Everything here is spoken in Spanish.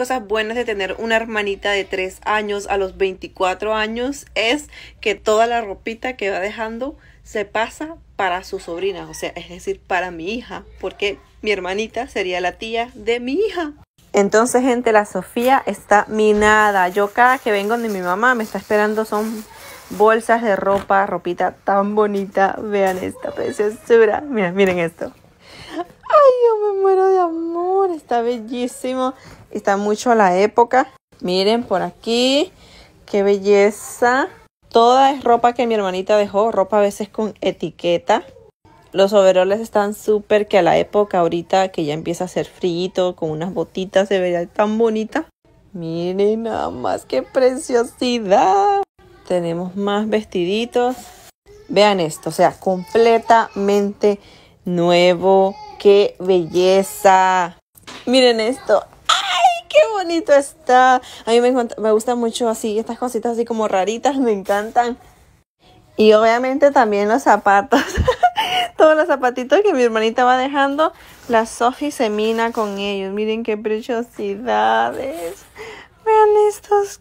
cosas buenas de tener una hermanita de 3 años a los 24 años es que toda la ropita que va dejando se pasa para su sobrina, o sea, es decir, para mi hija, porque mi hermanita sería la tía de mi hija. Entonces, gente, la Sofía está minada. Yo cada que vengo de mi mamá me está esperando son bolsas de ropa, ropita tan bonita. Vean esta preciosura. Miren, miren esto está bellísimo. Está mucho a la época. Miren por aquí. Qué belleza. Toda es ropa que mi hermanita dejó. Ropa a veces con etiqueta. Los overoles están súper que a la época ahorita que ya empieza a ser frío con unas botitas se vería tan bonita. Miren nada más qué preciosidad. Tenemos más vestiditos. Vean esto, o sea, completamente nuevo. ¡Qué belleza! Miren esto. ¡Ay, qué bonito está! A mí me, me mucho así, estas cositas así como raritas, me encantan. Y obviamente también los zapatos. Todos los zapatitos que mi hermanita va dejando, la Sophie se mina con ellos. Miren qué preciosidades. Vean estos